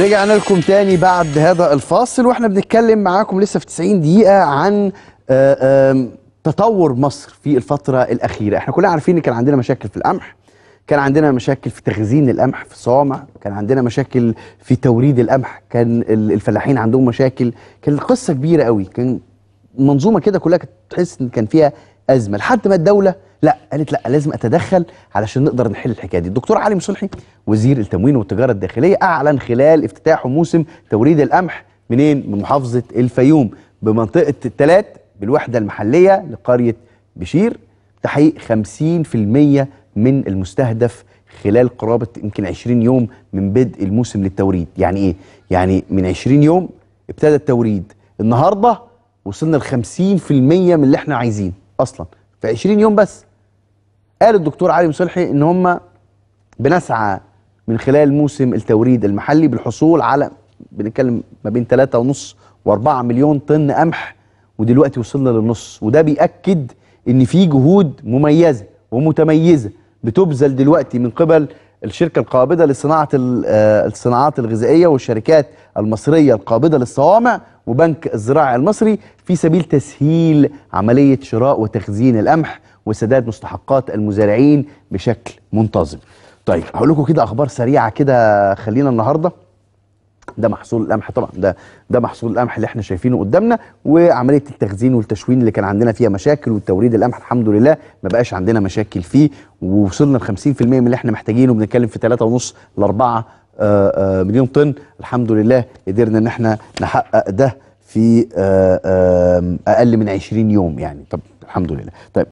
رجعنا لكم تاني بعد هذا الفاصل واحنا بنتكلم معاكم لسه في 90 دقيقة عن آه، تطور مصر في الفترة الأخيرة احنا كلنا عارفين ان كان عندنا مشاكل في القمح كان عندنا مشاكل في تخزين القمح في الصوامع كان عندنا مشاكل في توريد القمح كان الفلاحين عندهم مشاكل كان القصة كبيرة قوي كان منظومة كده كلها تحس ان كان فيها ازمه لحد ما الدوله لا قالت لا لازم اتدخل علشان نقدر نحل الحكايه دي الدكتور علي مصلحي وزير التموين والتجاره الداخليه اعلن خلال افتتاحه موسم توريد القمح منين من محافظه الفيوم بمنطقه التلات بالوحده المحليه لقريه بشير تحقيق 50% من المستهدف خلال قرابه يمكن 20 يوم من بدء الموسم للتوريد يعني ايه يعني من 20 يوم ابتدى التوريد النهارده وصلنا ل 50% من اللي احنا عايزينه اصلا في 20 يوم بس قال الدكتور علي مصلحي ان هم بنسعى من خلال موسم التوريد المحلي بالحصول على بنتكلم ما بين 3.5 و4 مليون طن قمح ودلوقتي وصلنا للنص وده بيأكد ان في جهود مميزه ومتميزه بتبذل دلوقتي من قبل الشركة القابضة لصناعة آه، الصناعات الغذائية والشركات المصرية القابضة للصوامع وبنك الزراعي المصري في سبيل تسهيل عملية شراء وتخزين القمح وسداد مستحقات المزارعين بشكل منتظم طيب هقول لكم كده اخبار سريعه كده خلينا النهارده ده محصول القمح طبعا ده ده محصول القمح اللي احنا شايفينه قدامنا وعمليه التخزين والتشوين اللي كان عندنا فيها مشاكل والتوريد القمح الحمد لله ما بقاش عندنا مشاكل فيه ووصلنا ل 50% من اللي احنا محتاجينه بنتكلم في 3.5 ل 4 آه، آه، مليون طن الحمد لله قدرنا ان احنا نحقق ده في آه، اقل من 20 يوم يعني طب الحمد لله طيب